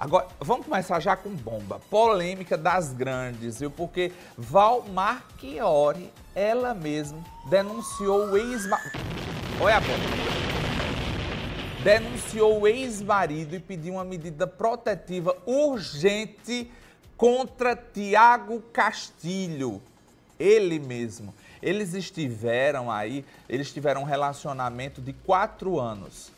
Agora, vamos começar já com bomba. Polêmica das grandes, viu? Porque Val Marchiori, ela mesma, denunciou o ex Olha a bomba. Denunciou o ex-marido e pediu uma medida protetiva urgente contra Tiago Castilho. Ele mesmo. Eles estiveram aí, eles tiveram um relacionamento de quatro anos.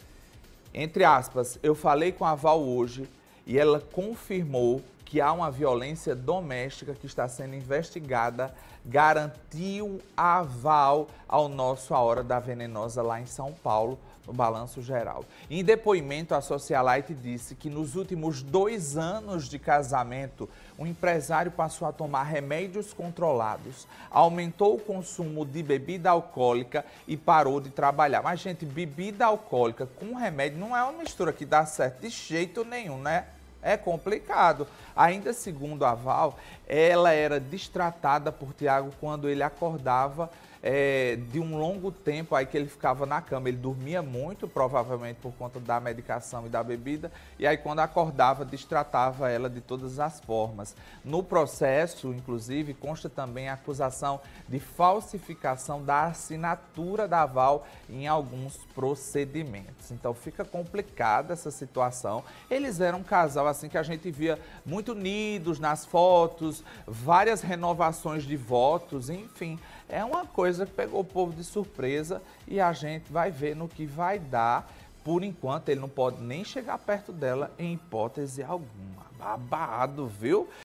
Entre aspas, eu falei com a Val hoje e ela confirmou que há uma violência doméstica que está sendo investigada, garantiu aval ao nosso A Hora da Venenosa lá em São Paulo, no Balanço Geral. Em depoimento, a Socialite disse que nos últimos dois anos de casamento, o empresário passou a tomar remédios controlados, aumentou o consumo de bebida alcoólica e parou de trabalhar. Mas, gente, bebida alcoólica com remédio não é uma mistura que dá certo de jeito nenhum, né? É complicado. Ainda segundo a Val, ela era distratada por Tiago quando ele acordava é, de um longo tempo aí que ele ficava na cama. Ele dormia muito, provavelmente por conta da medicação e da bebida, e aí quando acordava, destratava ela de todas as formas. No processo, inclusive, consta também a acusação de falsificação da assinatura da aval em alguns procedimentos. Então fica complicada essa situação. Eles eram um casal assim que a gente via muito unidos nas fotos, várias renovações de votos, enfim, é uma coisa que pegou o povo de surpresa e a gente vai ver no que vai dar. Por enquanto, ele não pode nem chegar perto dela em hipótese alguma. Babado, viu?